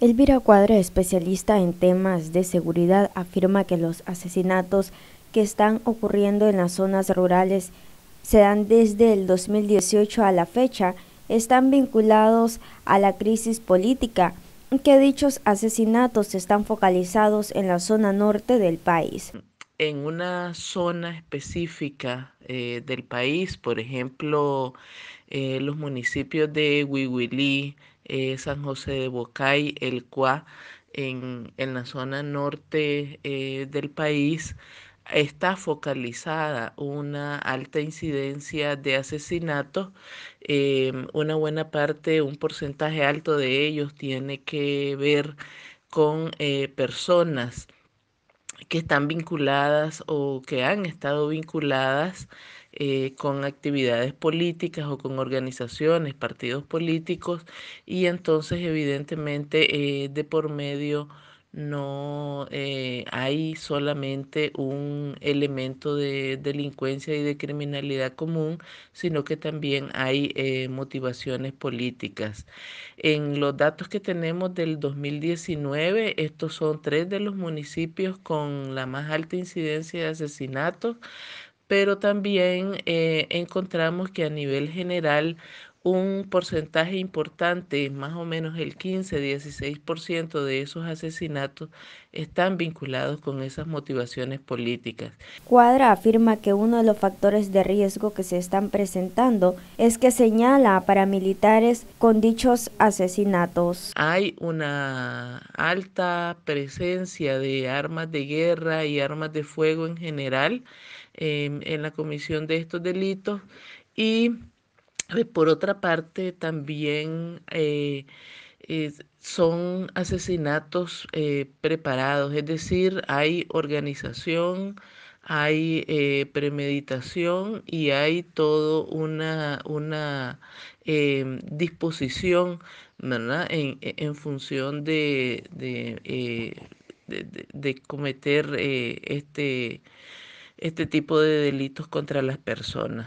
Elvira Cuadra, especialista en temas de seguridad, afirma que los asesinatos que están ocurriendo en las zonas rurales se dan desde el 2018 a la fecha, están vinculados a la crisis política, que dichos asesinatos están focalizados en la zona norte del país. En una zona específica eh, del país, por ejemplo, eh, los municipios de Huihuilí, eh, San José de Bocay, el Cuá, en, la zona norte eh, del país, está focalizada una alta incidencia de asesinatos. Eh, una buena parte, un porcentaje alto de ellos tiene que ver con personas que están vinculadas o que han estado vinculadas eh, con actividades políticas o con organizaciones, partidos políticos, y entonces evidentemente eh, de por medio no eh, hay solamente un elemento de delincuencia y de criminalidad común, sino que también hay motivaciones políticas. En los datos que tenemos del 2019, estos son tres de los municipios con la más alta incidencia de asesinatos, pero también eh, encontramos que a nivel general un porcentaje importante, más o menos el 15-16% de esos asesinatos están vinculados con esas motivaciones políticas. Cuadra afirma que uno de los factores de riesgo que se están presentando es que señala a paramilitares con dichos asesinatos. Hay una alta presencia de armas de guerra y armas de fuego en general em, en la comisión de estos delitos y por otra parte, también eh, son asesinatos eh, preparados, es decir, hay organización, hay eh, premeditación y hay toda una, em, disposición e, En, función de, cometer este, este tipo de delitos contra las personas.